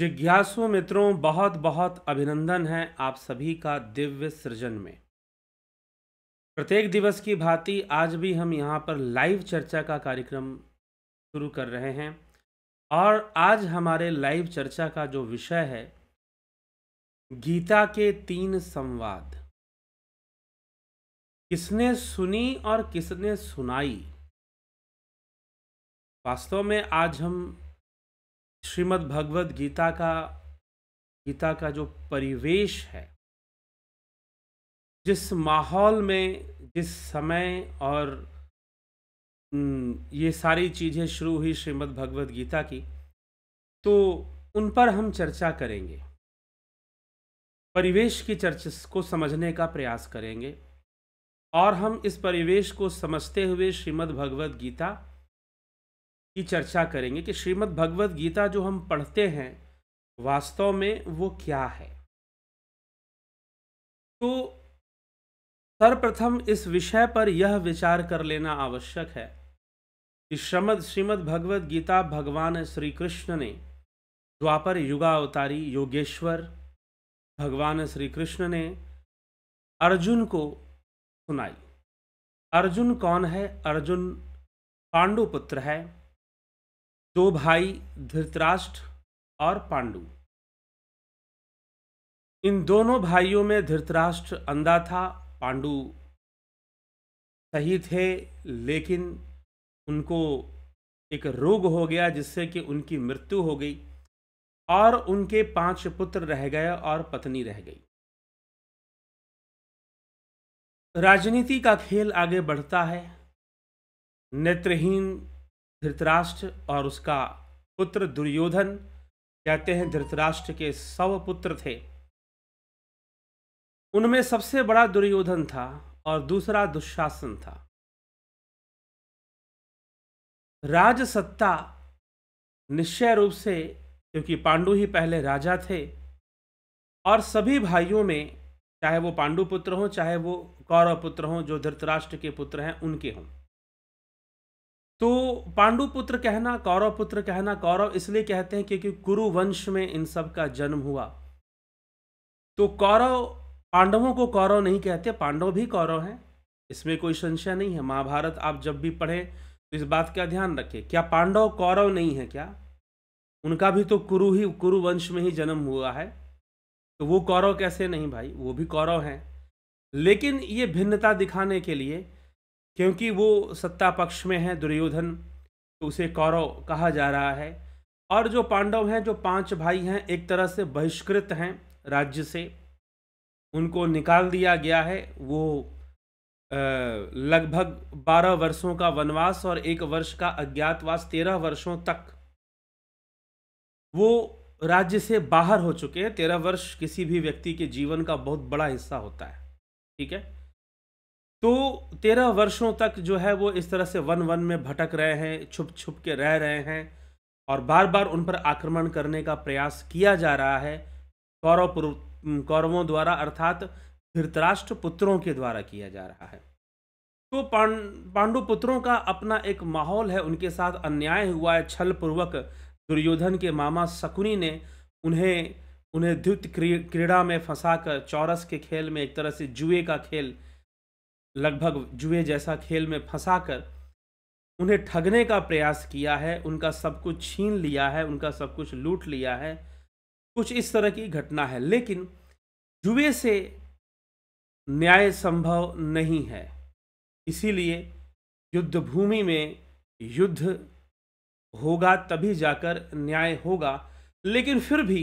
जिज्ञासु मित्रों बहुत बहुत अभिनंदन है आप सभी का दिव्य सृजन में प्रत्येक दिवस की भांति आज भी हम यहाँ पर लाइव चर्चा का कार्यक्रम शुरू कर रहे हैं और आज हमारे लाइव चर्चा का जो विषय है गीता के तीन संवाद किसने सुनी और किसने सुनाई वास्तव में आज हम श्रीमद् भगवद गीता का गीता का जो परिवेश है जिस माहौल में जिस समय और ये सारी चीज़ें शुरू हुई श्रीमद् भगवद गीता की तो उन पर हम चर्चा करेंगे परिवेश की चर्चा को समझने का प्रयास करेंगे और हम इस परिवेश को समझते हुए श्रीमद् भगवद गीता की चर्चा करेंगे कि श्रीमद् भगवद गीता जो हम पढ़ते हैं वास्तव में वो क्या है तो सर्वप्रथम इस विषय पर यह विचार कर लेना आवश्यक है कि श्रीमद श्रीमद् भगवद गीता भगवान श्री कृष्ण ने द्वापर युगा अवतारी योगेश्वर भगवान श्री कृष्ण ने अर्जुन को सुनाई अर्जुन कौन है अर्जुन पांडुपुत्र है दो भाई धृतराष्ट्र और पांडु इन दोनों भाइयों में धृतराष्ट्र अंधा था पांडु सही थे लेकिन उनको एक रोग हो गया जिससे कि उनकी मृत्यु हो गई और उनके पांच पुत्र रह गए और पत्नी रह गई राजनीति का खेल आगे बढ़ता है नेत्रहीन धृतराष्ट्र और उसका पुत्र दुर्योधन कहते हैं धृतराष्ट्र के सव पुत्र थे उनमें सबसे बड़ा दुर्योधन था और दूसरा दुशासन था राजसत्ता निश्चय रूप से क्योंकि पांडु ही पहले राजा थे और सभी भाइयों में चाहे वो पांडु पुत्र हों चाहे वो कौरव पुत्र हों जो धृतराष्ट्र के पुत्र हैं उनके हों तो पांडु पुत्र कहना कौरव पुत्र कहना कौरव इसलिए कहते हैं क्योंकि कुरु वंश में इन सब का जन्म हुआ तो कौरव पांडवों को कौरव नहीं कहते पांडव भी कौरव हैं इसमें कोई संशय नहीं है महाभारत आप जब भी पढ़ें तो इस बात का ध्यान रखें क्या पांडव कौरव नहीं है क्या उनका भी तो कुरु ही कुरु वंश में ही जन्म हुआ है तो वो कौरव कैसे नहीं भाई वो भी कौरव हैं लेकिन ये भिन्नता दिखाने के लिए क्योंकि वो सत्ता पक्ष में है दुर्योधन तो उसे कौरव कहा जा रहा है और जो पांडव हैं जो पांच भाई हैं एक तरह से बहिष्कृत हैं राज्य से उनको निकाल दिया गया है वो लगभग बारह वर्षों का वनवास और एक वर्ष का अज्ञातवास तेरह वर्षों तक वो राज्य से बाहर हो चुके हैं तेरह वर्ष किसी भी व्यक्ति के जीवन का बहुत बड़ा हिस्सा होता है ठीक है तो तेरह वर्षों तक जो है वो इस तरह से वन वन में भटक रहे हैं छुप छुप के रह रहे हैं और बार बार उन पर आक्रमण करने का प्रयास किया जा रहा है कौरव कौरवों द्वारा अर्थात धृतराष्ट्र पुत्रों के द्वारा किया जा रहा है तो पांडु पुत्रों का अपना एक माहौल है उनके साथ अन्याय हुआ है छल पूर्वक दुर्योधन के मामा शकुनी ने उन्हें उन्हें द्युत क्रीड़ा में फंसाकर चौरस के खेल में एक तरह से जुए का खेल लगभग जुए जैसा खेल में फंसा कर उन्हें ठगने का प्रयास किया है उनका सब कुछ छीन लिया है उनका सब कुछ लूट लिया है कुछ इस तरह की घटना है लेकिन जुए से न्याय संभव नहीं है इसीलिए युद्ध भूमि में युद्ध होगा तभी जाकर न्याय होगा लेकिन फिर भी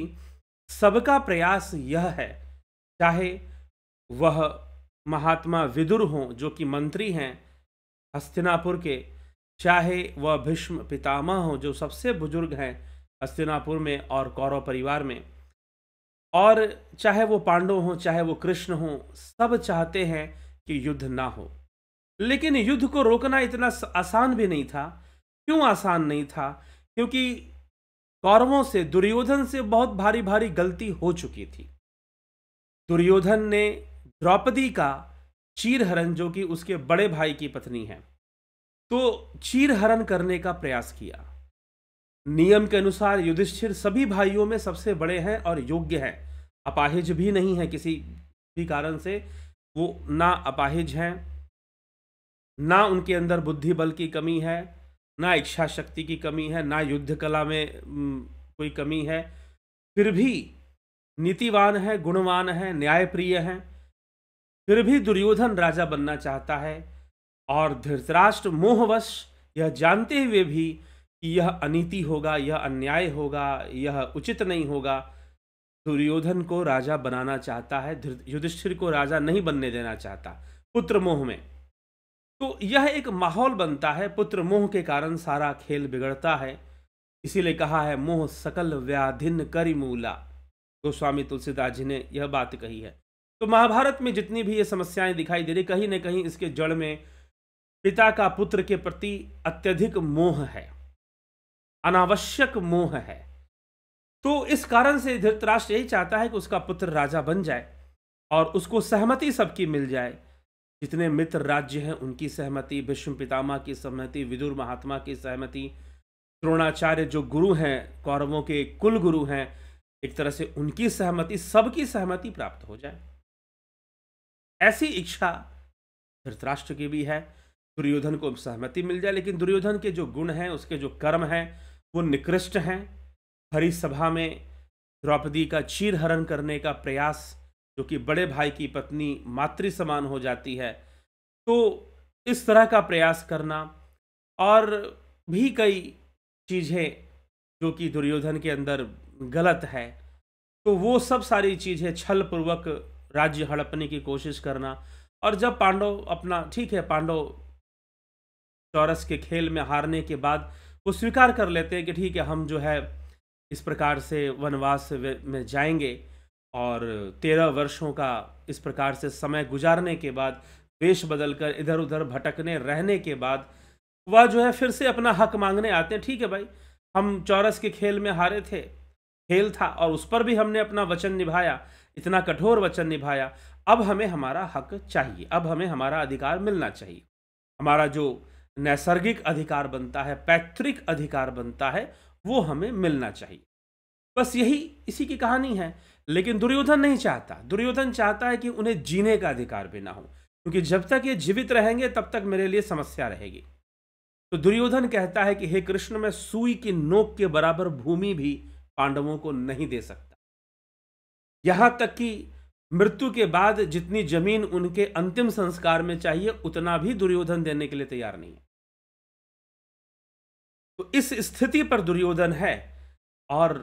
सबका प्रयास यह है चाहे वह महात्मा विदुर हों जो कि मंत्री हैं हस्तिनापुर के चाहे वह भीष्म पितामह हों जो सबसे बुजुर्ग हैं हस्तिनापुर में और कौरव परिवार में और चाहे वो पांडव हों चाहे वो कृष्ण हों सब चाहते हैं कि युद्ध ना हो लेकिन युद्ध को रोकना इतना आसान भी नहीं था क्यों आसान नहीं था क्योंकि कौरवों से दुर्योधन से बहुत भारी भारी गलती हो चुकी थी दुर्योधन ने द्रौपदी का चीरहरण जो कि उसके बड़े भाई की पत्नी है तो चीरहरण करने का प्रयास किया नियम के अनुसार युधिष्ठिर सभी भाइयों में सबसे बड़े हैं और योग्य हैं अपाहिज भी नहीं है किसी भी कारण से वो ना अपाहिज हैं ना उनके अंदर बुद्धि बल की कमी है ना इच्छा शक्ति की कमी है ना युद्ध कला में कोई कमी है फिर भी नीतिवान है गुणवान है न्यायप्रिय हैं फिर भी दुर्योधन राजा बनना चाहता है और धृतराष्ट्र मोहवश यह जानते हुए भी कि यह अनीति होगा यह अन्याय होगा यह उचित नहीं होगा दुर्योधन को राजा बनाना चाहता है युधिष्ठिर को राजा नहीं बनने देना चाहता पुत्र मोह में तो यह एक माहौल बनता है पुत्र मोह के कारण सारा खेल बिगड़ता है इसीलिए कहा है मोह सकल व्याधिन करिमूला मूला गोस्वामी तुलसीदास जी ने यह बात कही है तो महाभारत में जितनी भी ये समस्याएं दिखाई दे रही कहीं ना कहीं इसके जड़ में पिता का पुत्र के प्रति अत्यधिक मोह है अनावश्यक मोह है तो इस कारण से धृतराष्ट्र यही चाहता है कि उसका पुत्र राजा बन जाए और उसको सहमति सबकी मिल जाए जितने मित्र राज्य हैं उनकी सहमति भीष्म पितामह की सहमति विदुर महात्मा की सहमति द्रोणाचार्य जो गुरु हैं कौरवों के कुल गुरु हैं एक तरह से उनकी सहमति सबकी सहमति प्राप्त हो जाए ऐसी इच्छा धृतराष्ट्र की भी है दुर्योधन को सहमति मिल जाए लेकिन दुर्योधन के जो गुण हैं उसके जो कर्म हैं वो निकृष्ट हैं हरी सभा में द्रौपदी का चीर हरण करने का प्रयास जो कि बड़े भाई की पत्नी मातृ समान हो जाती है तो इस तरह का प्रयास करना और भी कई चीज़ें जो कि दुर्योधन के अंदर गलत है तो वो सब सारी चीज़ें छल पूर्वक राज्य हड़पने की कोशिश करना और जब पांडव अपना ठीक है पांडव चौरस के खेल में हारने के बाद वो स्वीकार कर लेते हैं कि ठीक है हम जो है इस प्रकार से वनवास में जाएंगे और तेरह वर्षों का इस प्रकार से समय गुजारने के बाद वेश बदल कर इधर उधर भटकने रहने के बाद वह जो है फिर से अपना हक मांगने आते हैं ठीक है भाई हम चौरस के खेल में हारे थे खेल था और उस पर भी हमने अपना वचन निभाया इतना कठोर वचन निभाया अब हमें हमारा हक चाहिए अब हमें हमारा अधिकार मिलना चाहिए हमारा जो नैसर्गिक अधिकार बनता है पैतृक अधिकार बनता है वो हमें मिलना चाहिए बस यही इसी की कहानी है लेकिन दुर्योधन नहीं चाहता दुर्योधन चाहता है कि उन्हें जीने का अधिकार भी ना हो क्योंकि जब तक ये जीवित रहेंगे तब तक मेरे लिए समस्या रहेगी तो दुर्योधन कहता है कि हे कृष्ण मैं सुई की नोक के बराबर भूमि भी पांडवों को नहीं दे सकता यहाँ तक कि मृत्यु के बाद जितनी जमीन उनके अंतिम संस्कार में चाहिए उतना भी दुर्योधन देने के लिए तैयार नहीं है तो इस स्थिति पर दुर्योधन है और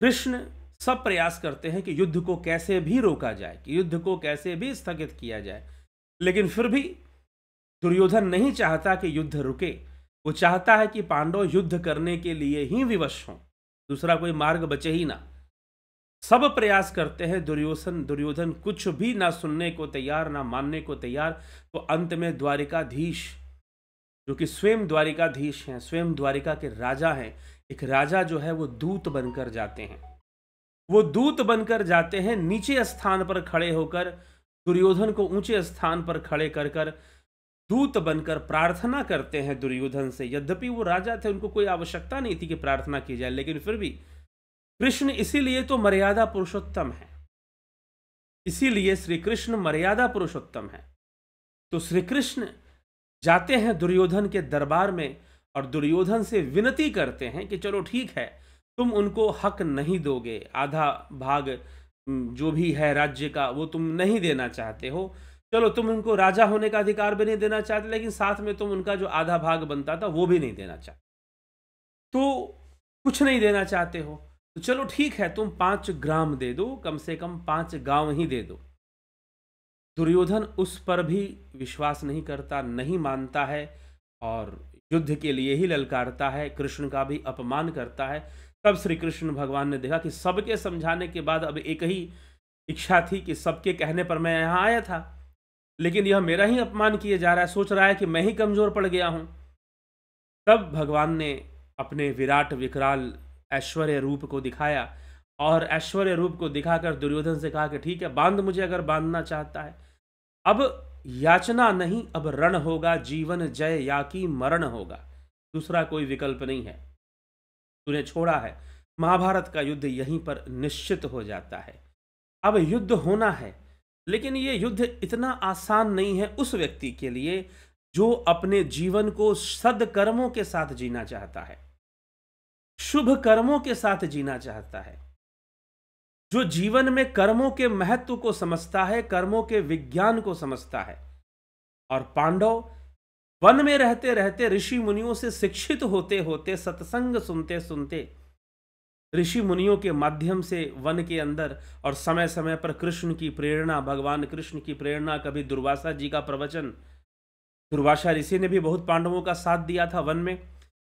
कृष्ण सब प्रयास करते हैं कि युद्ध को कैसे भी रोका जाए कि युद्ध को कैसे भी स्थगित किया जाए लेकिन फिर भी दुर्योधन नहीं चाहता कि युद्ध रुके वो चाहता है कि पांडव युद्ध करने के लिए ही विवश हों दूसरा कोई मार्ग बचे ही ना सब प्रयास करते हैं दुर्योधन दुर्योधन कुछ भी ना सुनने को तैयार ना मानने को तैयार तो अंत में द्वारिकाधीश जो कि स्वयं द्वारिकाधीश हैं स्वयं द्वारिका के राजा हैं एक राजा जो है वो दूत बनकर जाते हैं वो दूत बनकर जाते हैं नीचे स्थान पर खड़े होकर दुर्योधन को ऊंचे स्थान पर खड़े कर कर दूत बनकर प्रार्थना करते हैं दुर्योधन से यद्यपि वो राजा थे उनको कोई आवश्यकता नहीं थी कि प्रार्थना की जाए लेकिन फिर भी कृष्ण इसीलिए तो मर्यादा पुरुषोत्तम है इसीलिए श्री कृष्ण मर्यादा पुरुषोत्तम है तो श्री कृष्ण जाते हैं दुर्योधन के दरबार में और दुर्योधन से विनती करते हैं कि चलो ठीक है तुम उनको हक नहीं दोगे आधा भाग जो भी है राज्य का वो तुम नहीं देना चाहते हो चलो तुम उनको राजा होने का अधिकार भी नहीं देना चाहते लेकिन साथ में तुम उनका जो आधा भाग बनता था वो भी नहीं देना चाहते तो कुछ नहीं देना चाहते हो तो चलो ठीक है तुम पांच ग्राम दे दो कम से कम पांच गांव ही दे दो दुर्योधन उस पर भी विश्वास नहीं करता नहीं मानता है और युद्ध के लिए ही ललकारता है कृष्ण का भी अपमान करता है तब श्री कृष्ण भगवान ने देखा कि सबके समझाने के बाद अब एक ही इच्छा थी कि सबके कहने पर मैं यहाँ आया था लेकिन यह मेरा ही अपमान किया जा रहा है सोच रहा है कि मैं ही कमज़ोर पड़ गया हूँ तब भगवान ने अपने विराट विकराल ऐश्वर्य रूप को दिखाया और ऐश्वर्य रूप को दिखाकर दुर्योधन से कहा कि ठीक है बांध मुझे अगर बांधना चाहता है अब याचना नहीं अब रण होगा जीवन जय या कि मरण होगा दूसरा कोई विकल्प नहीं है तूने छोड़ा है महाभारत का युद्ध यहीं पर निश्चित हो जाता है अब युद्ध होना है लेकिन ये युद्ध इतना आसान नहीं है उस व्यक्ति के लिए जो अपने जीवन को सदकर्मों के साथ जीना चाहता है शुभ कर्मों के साथ जीना चाहता है जो जीवन में कर्मों के महत्व को समझता है कर्मों के विज्ञान को समझता है और पांडव वन में रहते रहते ऋषि मुनियों से शिक्षित होते होते सत्संग सुनते सुनते ऋषि मुनियों के माध्यम से वन के अंदर और समय समय पर कृष्ण की प्रेरणा भगवान कृष्ण की प्रेरणा कभी दुर्वासा जी का प्रवचन दुर्वासा ऋषि ने भी बहुत पांडवों का साथ दिया था वन में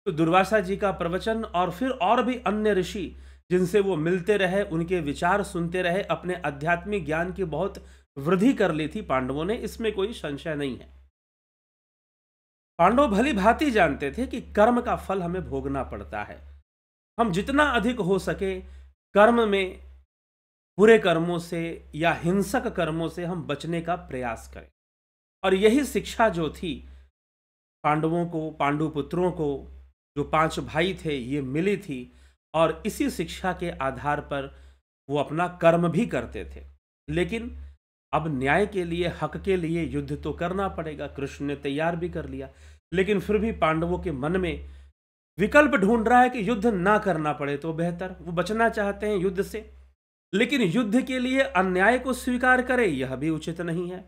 तो दुर्वासा जी का प्रवचन और फिर और भी अन्य ऋषि जिनसे वो मिलते रहे उनके विचार सुनते रहे अपने आध्यात्मिक ज्ञान की बहुत वृद्धि कर ली थी पांडवों ने इसमें कोई संशय नहीं है पांडव भली भांति जानते थे कि कर्म का फल हमें भोगना पड़ता है हम जितना अधिक हो सके कर्म में बुरे कर्मों से या हिंसक कर्मों से हम बचने का प्रयास करें और यही शिक्षा जो थी पांडवों को पांडु पुत्रों को जो पांच भाई थे ये मिली थी और इसी शिक्षा के आधार पर वो अपना कर्म भी करते थे लेकिन अब न्याय के लिए हक के लिए युद्ध तो करना पड़ेगा कृष्ण ने तैयार भी कर लिया लेकिन फिर भी पांडवों के मन में विकल्प ढूंढ रहा है कि युद्ध ना करना पड़े तो बेहतर वो बचना चाहते हैं युद्ध से लेकिन युद्ध के लिए अन्याय को स्वीकार करे यह भी उचित नहीं है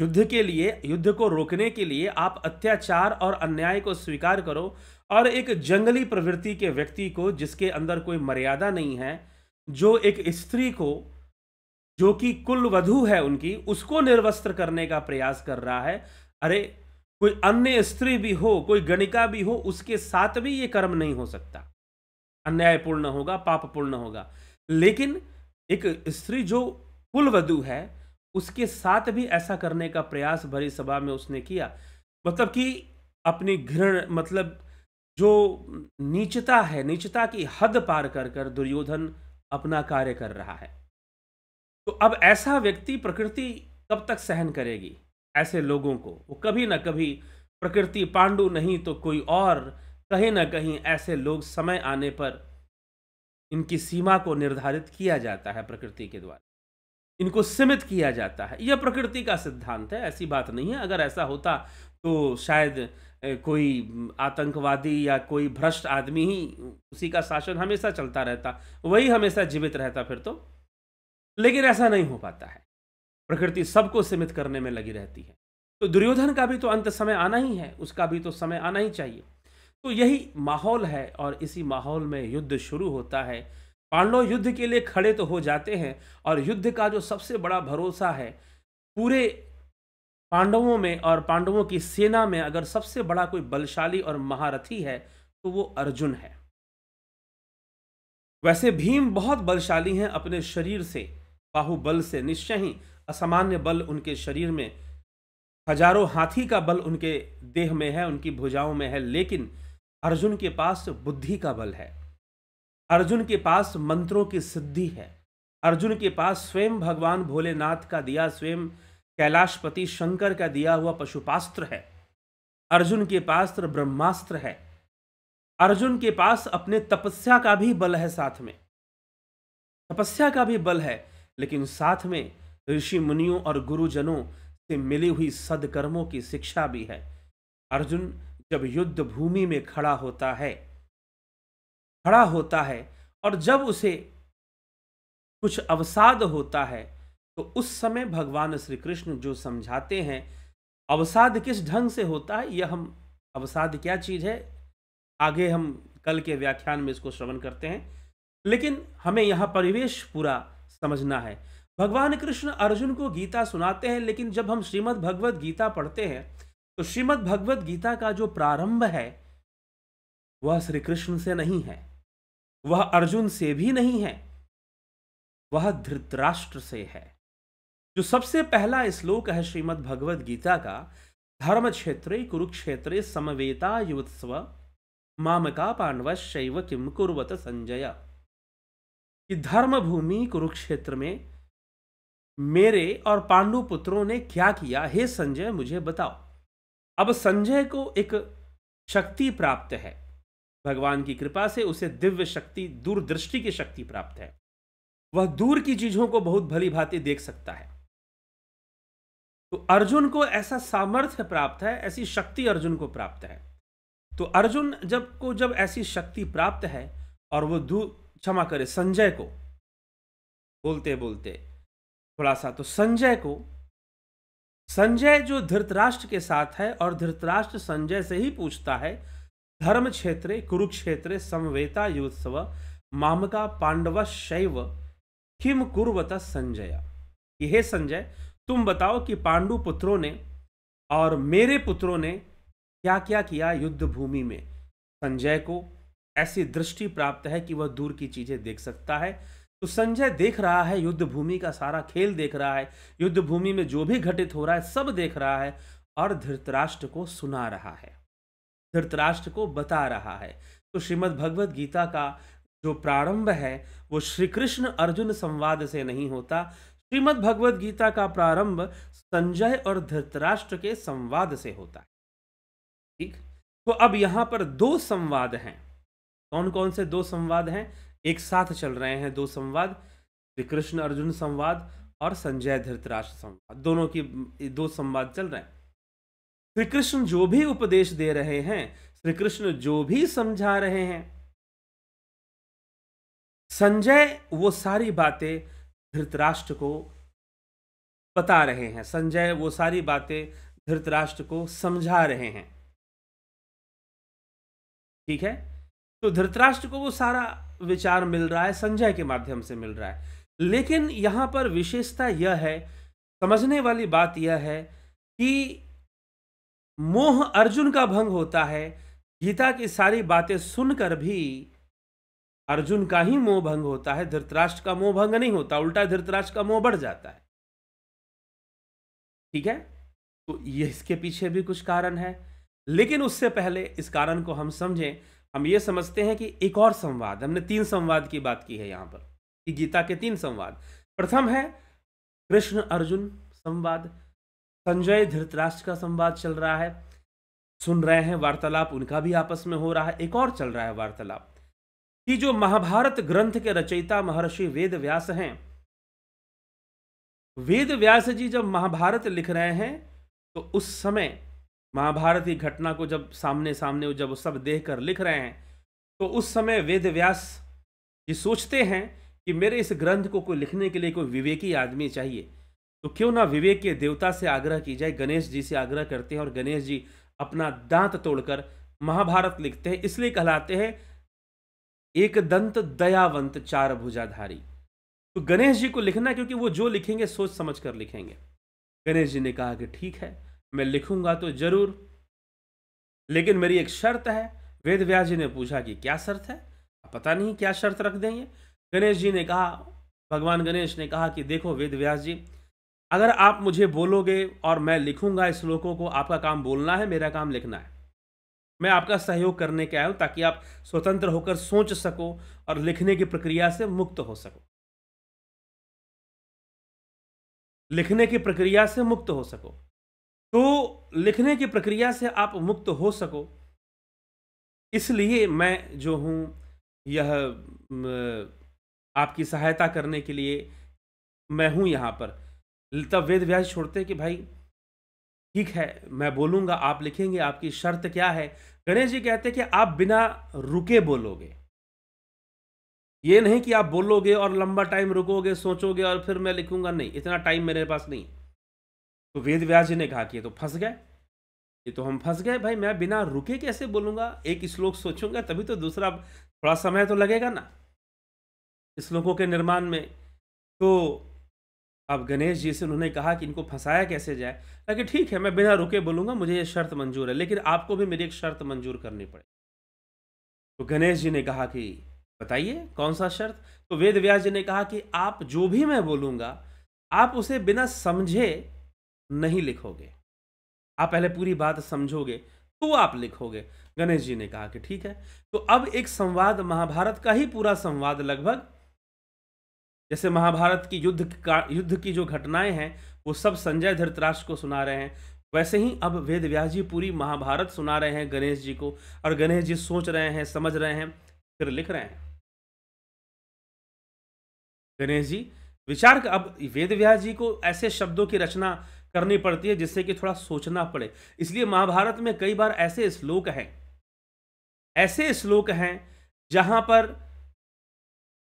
युद्ध के लिए युद्ध को रोकने के लिए आप अत्याचार और अन्याय को स्वीकार करो और एक जंगली प्रवृत्ति के व्यक्ति को जिसके अंदर कोई मर्यादा नहीं है जो एक स्त्री को जो कि कुल वधु है उनकी उसको निर्वस्त्र करने का प्रयास कर रहा है अरे कोई अन्य स्त्री भी हो कोई गणिका भी हो उसके साथ भी ये कर्म नहीं हो सकता अन्यायपूर्ण होगा पापपूर्ण होगा लेकिन एक स्त्री जो कुलवधु है उसके साथ भी ऐसा करने का प्रयास भरी सभा में उसने किया मतलब कि अपनी घृण मतलब जो नीचता है नीचता की हद पार कर कर दुर्योधन अपना कार्य कर रहा है तो अब ऐसा व्यक्ति प्रकृति कब तक सहन करेगी ऐसे लोगों को वो कभी ना कभी प्रकृति पांडु नहीं तो कोई और कहीं ना कहीं ऐसे लोग समय आने पर इनकी सीमा को निर्धारित किया जाता है प्रकृति के द्वारा इनको सीमित किया जाता है यह प्रकृति का सिद्धांत है ऐसी बात नहीं है अगर ऐसा होता तो शायद कोई आतंकवादी या कोई भ्रष्ट आदमी ही उसी का शासन हमेशा चलता रहता वही हमेशा जीवित रहता फिर तो लेकिन ऐसा नहीं हो पाता है प्रकृति सबको सीमित करने में लगी रहती है तो दुर्योधन का भी तो अंत समय आना ही है उसका भी तो समय आना ही चाहिए तो यही माहौल है और इसी माहौल में युद्ध शुरू होता है पांडव युद्ध के लिए खड़े तो हो जाते हैं और युद्ध का जो सबसे बड़ा भरोसा है पूरे पांडवों में और पांडवों की सेना में अगर सबसे बड़ा कोई बलशाली और महारथी है तो वो अर्जुन है वैसे भीम बहुत बलशाली हैं अपने शरीर से बाहुबल से निश्चय ही असामान्य बल उनके शरीर में हजारों हाथी का बल उनके देह में है उनकी भुजाओं में है लेकिन अर्जुन के पास बुद्धि का बल है अर्जुन के पास मंत्रों की सिद्धि है अर्जुन के पास स्वयं भगवान भोलेनाथ का दिया स्वयं कैलाशपति शंकर का दिया हुआ पशुपास्त्र है अर्जुन के पास ब्रह्मास्त्र है अर्जुन के पास अपने तपस्या का भी बल है साथ में तपस्या का भी बल है लेकिन साथ में ऋषि मुनियों और गुरुजनों से मिली हुई सदकर्मों की शिक्षा भी है अर्जुन जब युद्ध भूमि में खड़ा होता है खड़ा होता है और जब उसे कुछ अवसाद होता है तो उस समय भगवान श्री कृष्ण जो समझाते हैं अवसाद किस ढंग से होता है यह हम अवसाद क्या चीज़ है आगे हम कल के व्याख्यान में इसको श्रवण करते हैं लेकिन हमें यहाँ परिवेश पूरा समझना है भगवान कृष्ण अर्जुन को गीता सुनाते हैं लेकिन जब हम श्रीमद् भगवद गीता पढ़ते हैं तो श्रीमद् भगवद गीता का जो प्रारंभ है वह श्री कृष्ण से नहीं है वह अर्जुन से भी नहीं है वह धृतराष्ट्र से है जो सबसे पहला श्लोक है श्रीमद् भगवद गीता का धर्म क्षेत्र कुरुक्षेत्र समवेता माम मामका पांडव शैव किम कुर्वत संजय कि धर्म भूमि कुरुक्षेत्र में मेरे और पांडु पुत्रों ने क्या किया हे संजय मुझे बताओ अब संजय को एक शक्ति प्राप्त है भगवान की कृपा से उसे दिव्य शक्ति दूरदृष्टि की शक्ति प्राप्त है वह दूर की चीजों को बहुत भली भांति देख सकता है तो अर्जुन को ऐसा सामर्थ्य प्राप्त है ऐसी शक्ति अर्जुन को प्राप्त है तो अर्जुन जब को जब ऐसी शक्ति प्राप्त है और वो दू क्षमा करे संजय को बोलते बोलते थोड़ा सा तो संजय को संजय जो धृतराष्ट्र के साथ है और धृतराष्ट्र संजय से ही पूछता है धर्म क्षेत्रे कुरुक्षेत्रे युत्सव मामका पांडव शैव किम कुर्वत संजय यह संजय तुम बताओ कि पांडु पुत्रों ने और मेरे पुत्रों ने क्या क्या किया युद्ध भूमि में संजय को ऐसी दृष्टि प्राप्त है कि वह दूर की चीजें देख सकता है तो संजय देख रहा है युद्ध भूमि का सारा खेल देख रहा है युद्ध भूमि में जो भी घटित हो रहा है सब देख रहा है और धृतराष्ट्र को सुना रहा है धृतराष्ट्र को बता रहा है तो श्रीमद् भगवद गीता का जो प्रारंभ है वो श्री कृष्ण अर्जुन संवाद से नहीं होता श्रीमद् भगवद गीता का प्रारंभ संजय और धृतराष्ट्र के संवाद से होता है ठीक तो अब यहाँ पर दो संवाद हैं कौन कौन से दो संवाद हैं एक साथ चल रहे हैं दो संवाद श्री कृष्ण अर्जुन संवाद और संजय धृतराष्ट्र संवाद दोनों की दो संवाद चल रहे हैं श्री कृष्ण जो भी उपदेश दे रहे हैं श्री कृष्ण जो भी समझा रहे हैं संजय वो सारी बातें धृतराष्ट्र को बता रहे हैं संजय वो सारी बातें धृतराष्ट्र को समझा रहे हैं ठीक है तो धृतराष्ट्र को वो सारा विचार मिल रहा है संजय के माध्यम से मिल रहा है लेकिन यहां पर विशेषता यह है समझने वाली बात यह है कि मोह अर्जुन का भंग होता है गीता की सारी बातें सुनकर भी अर्जुन का ही मोह भंग होता है धृतराष्ट्र का मोह भंग नहीं होता उल्टा धृतराष्ट्र का मोह बढ़ जाता है ठीक है तो ये इसके पीछे भी कुछ कारण है लेकिन उससे पहले इस कारण को हम समझें हम ये समझते हैं कि एक और संवाद हमने तीन संवाद की बात की है यहां पर कि गीता के तीन संवाद प्रथम है कृष्ण अर्जुन संवाद संजय धृतराष्ट्र का संवाद चल रहा है सुन रहे हैं वार्तालाप उनका भी आपस में हो रहा है एक और चल रहा है वार्तालाप कि जो महाभारत ग्रंथ के रचयिता महर्षि वेद व्यास हैं वेद व्यास जी जब महाभारत लिख रहे हैं तो उस समय महाभारत की घटना को जब सामने सामने वो जब सब देख कर लिख रहे हैं तो उस समय वेद व्यास ये सोचते हैं कि मेरे इस ग्रंथ को कोई लिखने के लिए कोई विवेकी आदमी चाहिए तो क्यों ना विवेक के देवता से आग्रह की जाए गणेश जी से आग्रह करते हैं और गणेश जी अपना दांत तोड़कर महाभारत लिखते हैं इसलिए कहलाते हैं एक दंत दयावंत चार भुजाधारी तो गणेश जी को लिखना क्योंकि वो जो लिखेंगे सोच समझ कर लिखेंगे गणेश जी ने कहा कि ठीक है मैं लिखूंगा तो जरूर लेकिन मेरी एक शर्त है वेद व्यास जी ने पूछा कि क्या शर्त है पता नहीं क्या शर्त रख देंगे गणेश जी ने कहा भगवान गणेश ने कहा कि देखो वेद व्यास जी अगर आप मुझे बोलोगे और मैं लिखूंगा श्लोकों को आपका काम बोलना है मेरा काम लिखना है मैं आपका सहयोग करने के आया हूँ ताकि आप स्वतंत्र होकर सोच सको और लिखने की प्रक्रिया से मुक्त हो सको लिखने की प्रक्रिया से मुक्त हो सको तो लिखने की प्रक्रिया से आप मुक्त हो सको इसलिए मैं जो हूँ यह आपकी सहायता करने के लिए मैं हूँ यहाँ पर तब वेद व्यास छोड़ते कि भाई ठीक है मैं बोलूँगा आप लिखेंगे आपकी शर्त क्या है गणेश जी कहते कि आप बिना रुके बोलोगे ये नहीं कि आप बोलोगे और लंबा टाइम रुकोगे सोचोगे और फिर मैं लिखूंगा नहीं इतना टाइम मेरे पास नहीं तो वेद व्यास जी ने कहा कि ये तो फंस गए ये तो हम फंस गए भाई मैं बिना रुके कैसे बोलूंगा एक श्लोक सोचूंगा तभी तो दूसरा थोड़ा समय तो लगेगा ना श्लोकों के निर्माण में तो अब गणेश जी से उन्होंने कहा कि इनको फंसाया कैसे जाए ताकि ठीक है मैं बिना रुके बोलूँगा मुझे ये शर्त मंजूर है लेकिन आपको भी मेरी एक शर्त मंजूर करनी पड़े तो गणेश जी ने कहा कि बताइए कौन सा शर्त तो वेद व्यास जी ने कहा कि आप जो भी मैं बोलूँगा आप उसे बिना समझे नहीं लिखोगे आप पहले पूरी बात समझोगे तो आप लिखोगे गणेश जी ने कहा कि ठीक है तो अब एक संवाद महाभारत का ही पूरा संवाद लगभग जैसे महाभारत की युद्ध का युद्ध की जो घटनाएं हैं वो सब संजय धृतराष्ट्र को सुना रहे हैं वैसे ही अब वेद व्यास जी पूरी महाभारत सुना रहे हैं गणेश जी को और गणेश जी सोच रहे हैं समझ रहे हैं फिर लिख रहे हैं गणेश जी विचार अब वेद व्यास जी को ऐसे शब्दों की रचना करनी पड़ती है जिससे कि थोड़ा सोचना पड़े इसलिए महाभारत में कई बार ऐसे श्लोक हैं ऐसे श्लोक हैं जहां पर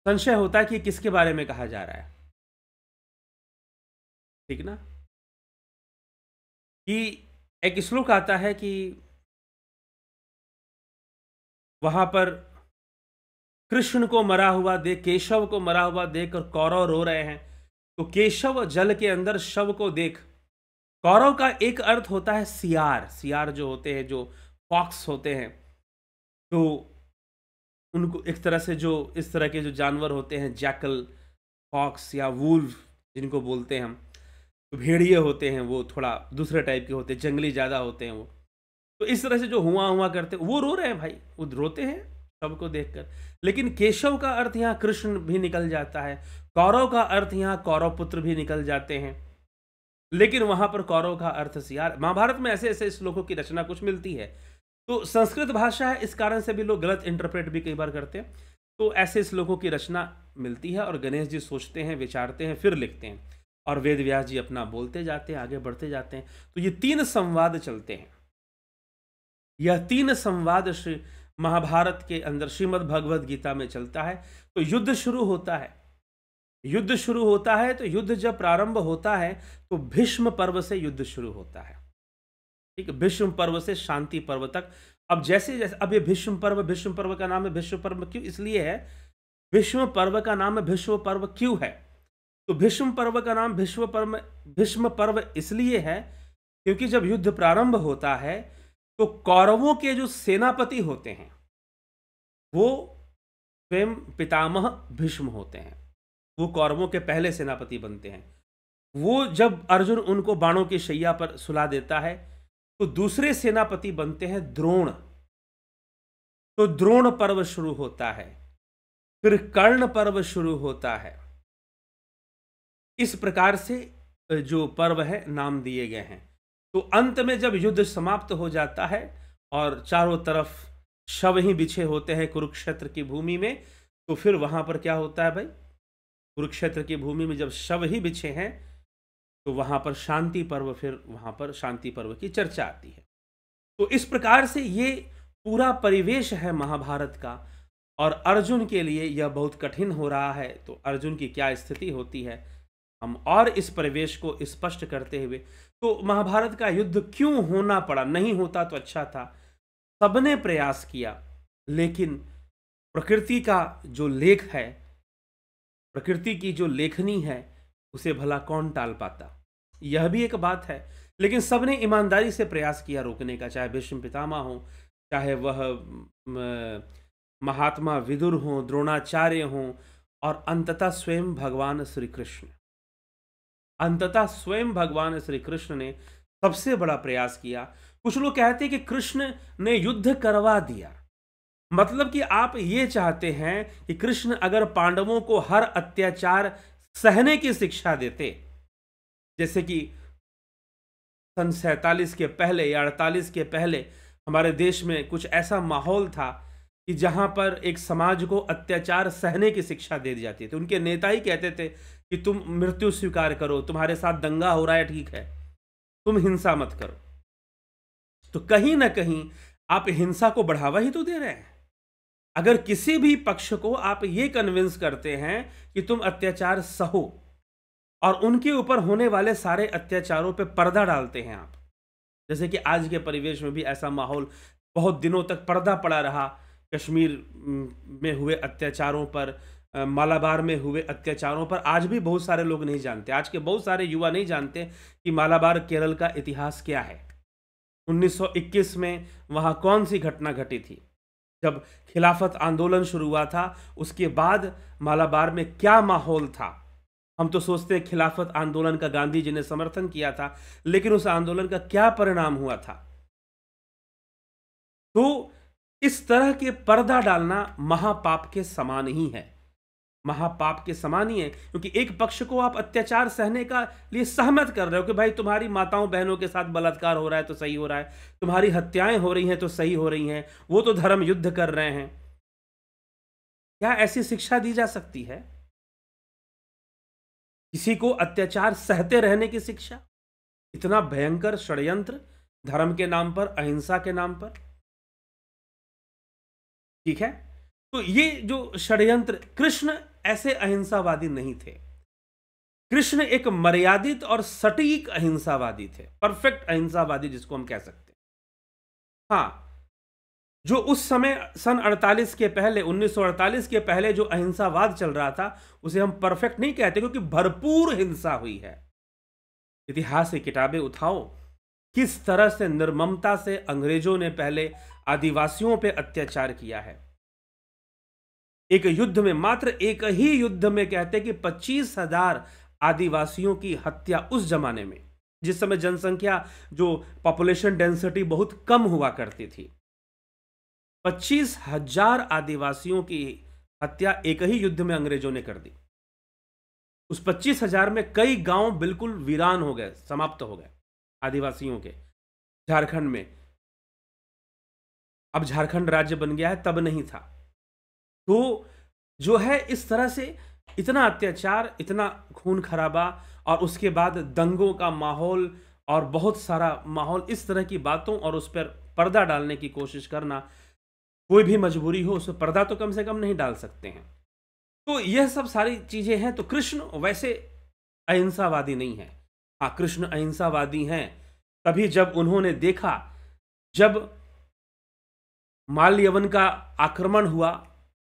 संशय होता है कि किसके बारे में कहा जा रहा है ठीक ना कि एक श्लोक आता है कि वहां पर कृष्ण को मरा हुआ देख केशव को मरा हुआ देख और कौरव रो रहे हैं तो केशव जल के अंदर शव को देख कौरव का एक अर्थ होता है सियार सियार जो होते हैं जो फॉक्स होते हैं तो उनको एक तरह से जो इस तरह के जो जानवर होते हैं जैकल फॉक्स या वूल्व जिनको बोलते हैं हम तो भेड़िए होते हैं वो थोड़ा दूसरे टाइप के होते हैं जंगली ज़्यादा होते हैं वो तो इस तरह से जो हुआ हुआ करते वो रो रहे हैं भाई वो रोते हैं सबको देख कर लेकिन केशव का अर्थ यहाँ कृष्ण भी निकल जाता है कौरव का अर्थ यहाँ कौरव पुत्र भी निकल जाते हैं लेकिन वहाँ पर कौरव का अर्थ सियार महाभारत में ऐसे ऐसे श्लोकों की रचना कुछ मिलती है तो संस्कृत भाषा है इस कारण से भी लोग गलत इंटरप्रेट भी कई बार करते हैं तो ऐसे श्लोकों की रचना मिलती है और गणेश जी सोचते हैं विचारते हैं फिर लिखते हैं और वेद व्यास जी अपना बोलते जाते हैं आगे बढ़ते जाते हैं तो ये तीन संवाद चलते हैं यह तीन संवाद श्री महाभारत के अंदर श्रीमद भगवद गीता में चलता है तो युद्ध शुरू होता है युद्ध शुरू होता है तो युद्ध जब प्रारंभ होता है तो भीष्म पर्व से युद्ध शुरू होता है ठीक है भीष्म पर्व से शांति पर्व तक अब जैसे जैसे अब ये भीष्म पर्व भीष्म पर्व का नाम है भीष्म पर्व क्यों इसलिए है भीष्म पर्व का नाम है भीष्म पर्व क्यों है तो भीष्म पर्व का नाम भीष्म पर्व भीष्म पर्व इसलिए है क्योंकि जब युद्ध प्रारंभ होता है तो कौरवों के जो सेनापति होते हैं वो स्वयं पितामह भीष्म होते हैं वो कौरवों के पहले सेनापति बनते हैं वो जब अर्जुन उनको बाणों की शैया पर सुला देता है तो दूसरे सेनापति बनते हैं द्रोण तो द्रोण पर्व शुरू होता है फिर कर्ण पर्व शुरू होता है इस प्रकार से जो पर्व है नाम दिए गए हैं तो अंत में जब युद्ध समाप्त हो जाता है और चारों तरफ शव ही बिछे होते हैं कुरुक्षेत्र की भूमि में तो फिर वहां पर क्या होता है भाई कुरुक्षेत्र की भूमि में जब शव ही बिछे हैं तो वहाँ पर शांति पर्व फिर वहाँ पर शांति पर्व की चर्चा आती है तो इस प्रकार से ये पूरा परिवेश है महाभारत का और अर्जुन के लिए यह बहुत कठिन हो रहा है तो अर्जुन की क्या स्थिति होती है हम और इस परिवेश को स्पष्ट करते हुए तो महाभारत का युद्ध क्यों होना पड़ा नहीं होता तो अच्छा था सबने प्रयास किया लेकिन प्रकृति का जो लेख है प्रकृति की जो लेखनी है उसे भला कौन टाल पाता यह भी एक बात है लेकिन सबने ईमानदारी से प्रयास किया रोकने का चाहे भीष्म पितामह हो चाहे वह महात्मा विदुर हो द्रोणाचार्य हो और अंततः स्वयं भगवान श्री कृष्ण अंततः स्वयं भगवान श्री कृष्ण ने सबसे बड़ा प्रयास किया कुछ लोग कहते हैं कि कृष्ण ने युद्ध करवा दिया मतलब कि आप ये चाहते हैं कि कृष्ण अगर पांडवों को हर अत्याचार सहने की शिक्षा देते जैसे कि सन सैतालीस के पहले या अड़तालीस के पहले हमारे देश में कुछ ऐसा माहौल था कि जहाँ पर एक समाज को अत्याचार सहने की शिक्षा दे दी जाती थी उनके नेता ही कहते थे कि तुम मृत्यु स्वीकार करो तुम्हारे साथ दंगा हो रहा है ठीक है तुम हिंसा मत करो तो कहीं ना कहीं आप हिंसा को बढ़ावा ही तो दे रहे हैं अगर किसी भी पक्ष को आप ये कन्विंस करते हैं कि तुम अत्याचार सहो और उनके ऊपर होने वाले सारे अत्याचारों पे पर्दा डालते हैं आप जैसे कि आज के परिवेश में भी ऐसा माहौल बहुत दिनों तक पर्दा पड़ा रहा कश्मीर में हुए अत्याचारों पर मालाबार में हुए अत्याचारों पर आज भी बहुत सारे लोग नहीं जानते आज के बहुत सारे युवा नहीं जानते कि मालाबार केरल का इतिहास क्या है 1921 में वहाँ कौन सी घटना घटी थी जब खिलाफत आंदोलन शुरू हुआ था उसके बाद मालाबार में क्या माहौल था हम तो सोचते हैं खिलाफत आंदोलन का गांधी जी ने समर्थन किया था लेकिन उस आंदोलन का क्या परिणाम हुआ था तो इस तरह के पर्दा डालना महापाप के समान ही है महापाप के समान ही है क्योंकि एक पक्ष को आप अत्याचार सहने का लिए सहमत कर रहे हो कि भाई तुम्हारी माताओं बहनों के साथ बलात्कार हो रहा है तो सही हो रहा है तुम्हारी हत्याएं हो रही हैं तो सही हो रही हैं वो तो धर्म युद्ध कर रहे हैं क्या ऐसी शिक्षा दी जा सकती है किसी को अत्याचार सहते रहने की शिक्षा इतना भयंकर षड्यंत्र धर्म के नाम पर अहिंसा के नाम पर ठीक है तो ये जो षड्यंत्र कृष्ण ऐसे अहिंसावादी नहीं थे कृष्ण एक मर्यादित और सटीक अहिंसावादी थे परफेक्ट अहिंसावादी जिसको हम कह सकते हैं हाँ जो उस समय सन 48 के पहले 1948 के पहले जो अहिंसावाद चल रहा था उसे हम परफेक्ट नहीं कहते क्योंकि भरपूर हिंसा हुई है इतिहास की किताबें उठाओ किस तरह से निर्ममता से अंग्रेजों ने पहले आदिवासियों पर अत्याचार किया है एक युद्ध में मात्र एक ही युद्ध में कहते कि पच्चीस हजार आदिवासियों की हत्या उस जमाने में जिस समय जनसंख्या जो पॉपुलेशन डेंसिटी बहुत कम हुआ करती थी पच्चीस हजार आदिवासियों की हत्या एक ही युद्ध में अंग्रेजों ने कर दी उस पच्चीस हजार में कई गांव बिल्कुल वीरान हो गए समाप्त हो गए आदिवासियों के झारखंड में अब झारखंड राज्य बन गया है तब नहीं था तो जो है इस तरह से इतना अत्याचार इतना खून खराबा और उसके बाद दंगों का माहौल और बहुत सारा माहौल इस तरह की बातों और उस पर पर्दा डालने की कोशिश करना कोई भी मजबूरी हो उसमें पर्दा तो कम से कम नहीं डाल सकते हैं तो यह सब सारी चीज़ें हैं तो कृष्ण वैसे अहिंसावादी नहीं है हाँ कृष्ण अहिंसावादी हैं तभी जब उन्होंने देखा जब माल्यवन का आक्रमण हुआ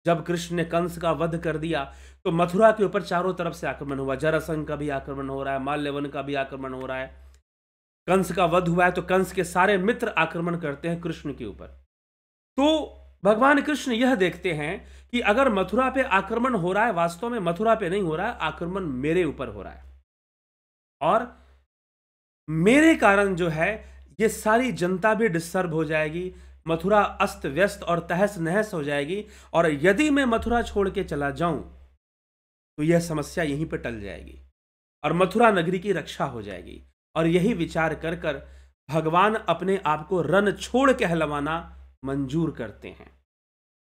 जब कृष्ण ने कंस का वध कर दिया तो मथुरा के ऊपर चारों तरफ से आक्रमण हुआ जरासंघ का भी आक्रमण हो रहा है माल्यवन का भी आक्रमण हो रहा है कंस का वध हुआ है तो कंस के सारे मित्र आक्रमण करते हैं कृष्ण के ऊपर तो भगवान कृष्ण यह देखते हैं कि अगर मथुरा पे आक्रमण हो रहा है वास्तव में मथुरा पे नहीं हो रहा है आक्रमण मेरे ऊपर हो रहा है और मेरे कारण जो है ये सारी जनता भी डिस्टर्ब हो जाएगी मथुरा अस्त व्यस्त और तहस नहस हो जाएगी और यदि मैं मथुरा छोड़ के चला जाऊं तो यह समस्या यहीं पर टल जाएगी और मथुरा नगरी की रक्षा हो जाएगी और यही विचार कर कर भगवान अपने आप को रन छोड़ कहलवाना मंजूर करते हैं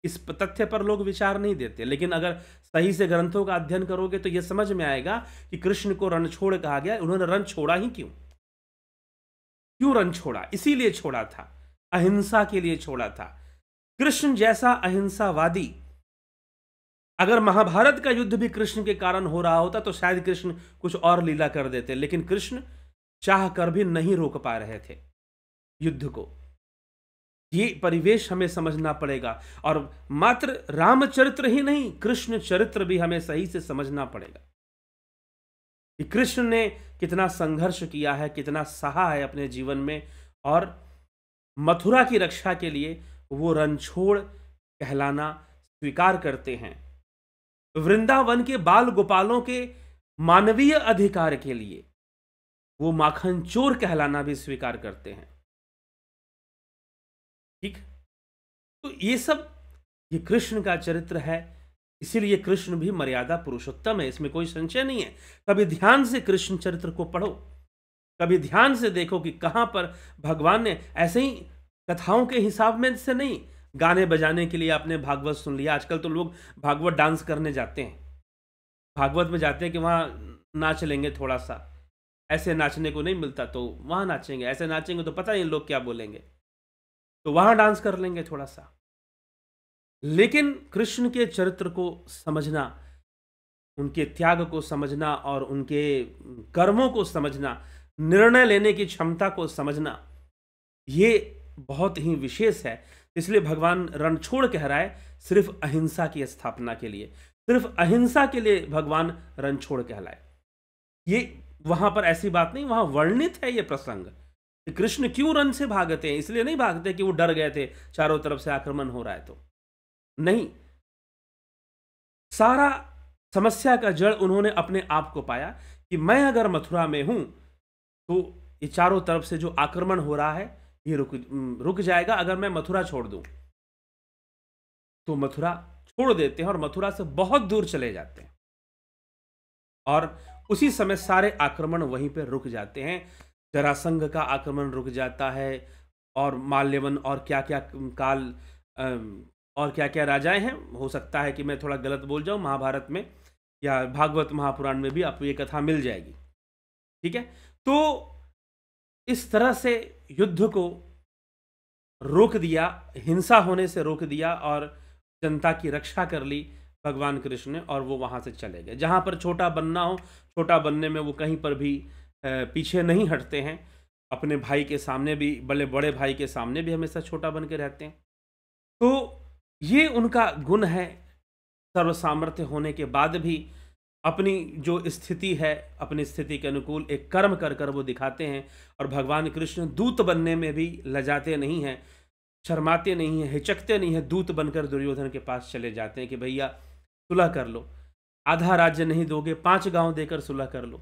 इस तथ्य पर लोग विचार नहीं देते लेकिन अगर सही से ग्रंथों का अध्ययन करोगे तो यह समझ में आएगा कि कृष्ण को रण छोड़ कहा गया उन्होंने रण छोड़ा ही क्यों क्यों रण छोड़ा इसीलिए छोड़ा था अहिंसा के लिए छोड़ा था कृष्ण जैसा अहिंसावादी अगर महाभारत का युद्ध भी कृष्ण के कारण हो रहा होता तो शायद कृष्ण कुछ और लीला कर देते लेकिन कृष्ण चाह कर भी नहीं रोक पा रहे थे युद्ध को ये परिवेश हमें समझना पड़ेगा और मात्र रामचरित्र ही नहीं कृष्ण चरित्र भी हमें सही से समझना पड़ेगा कि कृष्ण ने कितना संघर्ष किया है कितना सहा है अपने जीवन में और मथुरा की रक्षा के लिए वो रणछोड़ कहलाना स्वीकार करते हैं वृंदावन के बाल गोपालों के मानवीय अधिकार के लिए वो माखन चोर कहलाना भी स्वीकार करते हैं तो ये सब ये कृष्ण का चरित्र है इसीलिए कृष्ण भी मर्यादा पुरुषोत्तम है इसमें कोई संशय नहीं है कभी ध्यान से कृष्ण चरित्र को पढ़ो कभी ध्यान से देखो कि कहाँ पर भगवान ने ऐसे ही कथाओं के हिसाब में से नहीं गाने बजाने के लिए आपने भागवत सुन लिया आजकल तो लोग भागवत डांस करने जाते हैं भागवत में जाते हैं कि वहाँ नाच लेंगे थोड़ा सा ऐसे नाचने को नहीं मिलता तो वहाँ नाचेंगे ऐसे नाचेंगे तो पता नहीं लोग क्या बोलेंगे तो वहां डांस कर लेंगे थोड़ा सा लेकिन कृष्ण के चरित्र को समझना उनके त्याग को समझना और उनके कर्मों को समझना निर्णय लेने की क्षमता को समझना ये बहुत ही विशेष है इसलिए भगवान रणछोड़ कह रहा है सिर्फ अहिंसा की स्थापना के लिए सिर्फ अहिंसा के लिए भगवान रणछोड़ कहलाए ये वहां पर ऐसी बात नहीं वहां वर्णित है ये प्रसंग कृष्ण क्यों रन से भागते हैं इसलिए नहीं भागते कि वो डर गए थे चारों तरफ से आक्रमण हो रहा है तो नहीं सारा समस्या का जड़ उन्होंने अपने आप को पाया कि मैं अगर मथुरा में हूं तो ये चारों तरफ से जो आक्रमण हो रहा है ये रुक रुक जाएगा अगर मैं मथुरा छोड़ दूं तो मथुरा छोड़ देते हैं और मथुरा से बहुत दूर चले जाते हैं और उसी समय सारे आक्रमण वहीं पर रुक जाते हैं जरासंघ का आक्रमण रुक जाता है और माल्यवन और क्या क्या काल और क्या क्या राजाएं हैं हो सकता है कि मैं थोड़ा गलत बोल जाऊं महाभारत में या भागवत महापुराण में भी आपको ये कथा मिल जाएगी ठीक है तो इस तरह से युद्ध को रोक दिया हिंसा होने से रोक दिया और जनता की रक्षा कर ली भगवान कृष्ण ने और वो वहाँ से चले गए जहाँ पर छोटा बनना हो छोटा बनने में वो कहीं पर भी पीछे नहीं हटते हैं अपने भाई के सामने भी बड़े बड़े भाई के सामने भी हमेशा छोटा बन के रहते हैं तो ये उनका गुण है सर्वसामर्थ्य होने के बाद भी अपनी जो स्थिति है अपनी स्थिति के अनुकूल एक कर्म कर कर वो दिखाते हैं और भगवान कृष्ण दूत बनने में भी लजाते नहीं हैं शर्माते नहीं हैं हिचकते नहीं हैं दूत बनकर दुर्योधन के पास चले जाते हैं कि भैया सुलह कर लो आधा राज्य नहीं दोगे पांच गांव देकर सुलह कर लो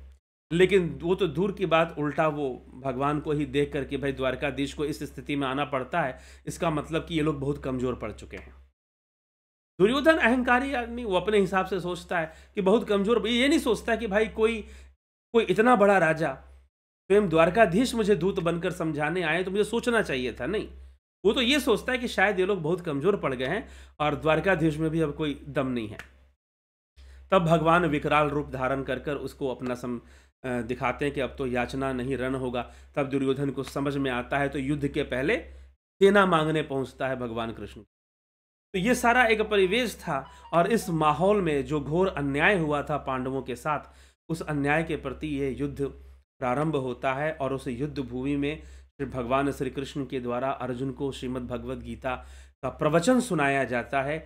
लेकिन वो तो दूर की बात उल्टा वो भगवान को ही देख करके भाई द्वारकाधीश को इस स्थिति में आना पड़ता है इसका मतलब कि ये लोग बहुत कमज़ोर पड़ चुके हैं दुर्योधन अहंकारी आदमी वो अपने हिसाब से सोचता है कि बहुत कमज़ोर ये नहीं सोचता कि भाई कोई कोई इतना बड़ा राजा स्वयं तो द्वारकाधीश मुझे दूत बनकर समझाने आए तो मुझे सोचना चाहिए था नहीं वो तो ये सोचता है कि शायद ये लोग बहुत कमज़ोर पड़ गए हैं और द्वारकाधीश में भी अब कोई दम नहीं है तब भगवान विकराल रूप धारण कर कर उसको अपना सम दिखाते हैं कि अब तो याचना नहीं रन होगा तब दुर्योधन को समझ में आता है तो युद्ध के पहले सेना मांगने पहुंचता है भगवान कृष्ण तो ये सारा एक परिवेश था और इस माहौल में जो घोर अन्याय हुआ था पांडवों के साथ उस अन्याय के प्रति ये युद्ध प्रारंभ होता है और उस युद्ध भूमि में श्री भगवान श्री कृष्ण के द्वारा अर्जुन को श्रीमद् भगवद गीता का प्रवचन सुनाया जाता है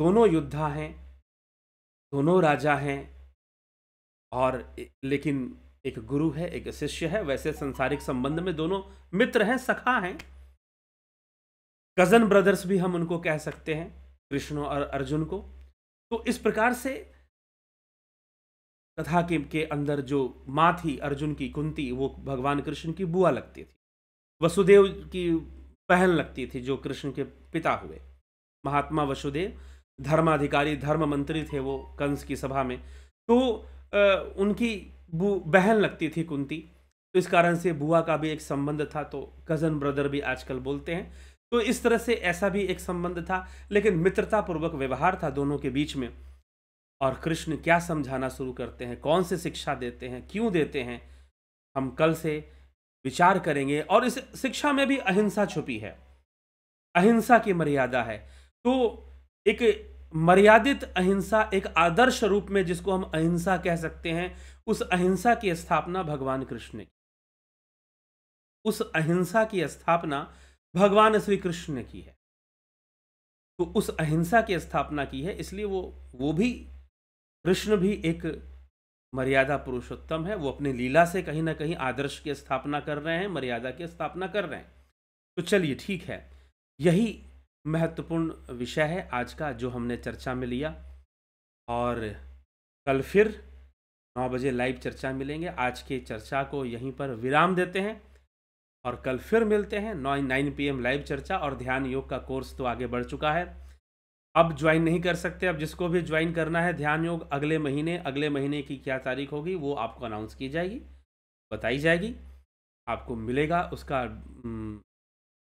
दोनों योद्धा हैं दोनों राजा हैं और लेकिन एक गुरु है एक शिष्य है वैसे संसारिक संबंध में दोनों मित्र हैं सखा हैं कजन ब्रदर्स भी हम उनको कह सकते हैं कृष्ण और अर्जुन को तो इस प्रकार से कथा के, के अंदर जो माँ थी अर्जुन की कुंती वो भगवान कृष्ण की बुआ लगती थी वसुदेव की बहन लगती थी जो कृष्ण के पिता हुए महात्मा वसुदेव धर्माधिकारी धर्म मंत्री थे वो कंस की सभा में तो उनकी बहन लगती थी कुंती तो इस कारण से बुआ का भी एक संबंध था तो कज़न ब्रदर भी आजकल बोलते हैं तो इस तरह से ऐसा भी एक संबंध था लेकिन मित्रतापूर्वक व्यवहार था दोनों के बीच में और कृष्ण क्या समझाना शुरू करते हैं कौन से शिक्षा देते हैं क्यों देते हैं हम कल से विचार करेंगे और इस शिक्षा में भी अहिंसा छुपी है अहिंसा की मर्यादा है तो एक मर्यादित अहिंसा एक आदर्श रूप में जिसको हम अहिंसा कह सकते हैं उस अहिंसा की स्थापना भगवान कृष्ण ने की उस अहिंसा की स्थापना भगवान श्री कृष्ण ने की है तो उस अहिंसा की स्थापना की है इसलिए वो वो भी कृष्ण भी एक मर्यादा पुरुषोत्तम है वो अपने लीला से कहीं ना कहीं आदर्श की स्थापना कर रहे हैं मर्यादा की स्थापना कर रहे हैं तो चलिए ठीक है यही महत्वपूर्ण विषय है आज का जो हमने चर्चा में लिया और कल फिर नौ बजे लाइव चर्चा मिलेंगे आज की चर्चा को यहीं पर विराम देते हैं और कल फिर मिलते हैं नौ नाइन पी लाइव चर्चा और ध्यान योग का कोर्स तो आगे बढ़ चुका है अब ज्वाइन नहीं कर सकते अब जिसको भी ज्वाइन करना है ध्यान योग अगले महीने अगले महीने की क्या तारीख होगी वो आपको अनाउंस की जाएगी बताई जाएगी आपको मिलेगा उसका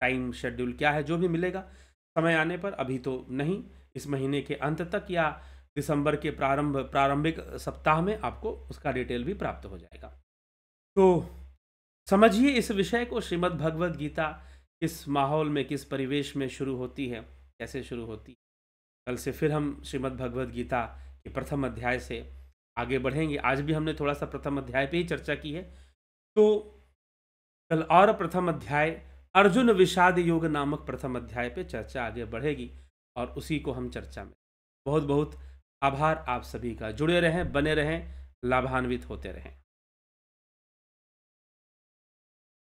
टाइम शेड्यूल क्या है जो भी मिलेगा समय आने पर अभी तो नहीं इस महीने के अंत तक या दिसंबर के प्रारंभ प्रारंभिक सप्ताह में आपको उसका डिटेल भी प्राप्त हो जाएगा तो समझिए इस विषय को श्रीमद् भगवद गीता किस माहौल में किस परिवेश में शुरू होती है कैसे शुरू होती है कल से फिर हम श्रीमद् भगवद गीता के प्रथम अध्याय से आगे बढ़ेंगे आज भी हमने थोड़ा सा प्रथम अध्याय पे ही चर्चा की है तो कल और प्रथम अध्याय अर्जुन विषाद योग नामक प्रथम अध्याय पे चर्चा आगे बढ़ेगी और उसी को हम चर्चा में बहुत बहुत आभार आप सभी का जुड़े रहें बने रहें लाभान्वित होते रहें